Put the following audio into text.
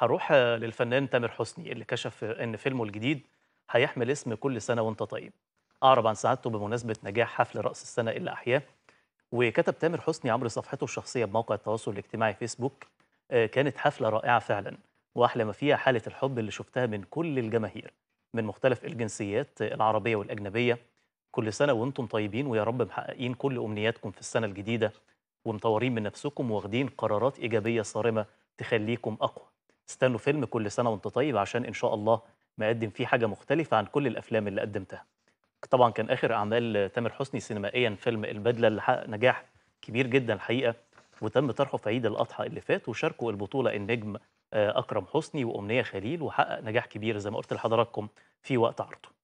هروح للفنان تامر حسني اللي كشف ان فيلمه الجديد هيحمل اسم كل سنه وانت طيب اعرب عن سعادته بمناسبه نجاح حفل راس السنه اللي احياه وكتب تامر حسني عبر صفحته الشخصيه بموقع التواصل الاجتماعي فيسبوك آه، كانت حفله رائعه فعلا واحلى ما فيها حاله الحب اللي شفتها من كل الجماهير من مختلف الجنسيات العربيه والاجنبيه كل سنه وانتم طيبين ويا رب محققين كل امنياتكم في السنه الجديده ومطورين من نفسكم واخدين قرارات ايجابيه صارمه تخليكم اقوى استنوا فيلم كل سنه وانت طيب عشان ان شاء الله مقدم فيه حاجه مختلفه عن كل الافلام اللي قدمتها طبعا كان اخر اعمال تامر حسني سينمائيا فيلم البدله اللي حقق نجاح كبير جدا الحقيقه وتم طرحه في عيد الاضحى اللي فات وشاركوا البطوله النجم آه، اكرم حسني وامنيه خليل وحقق نجاح كبير زي ما قلت لحضراتكم في وقت عرضه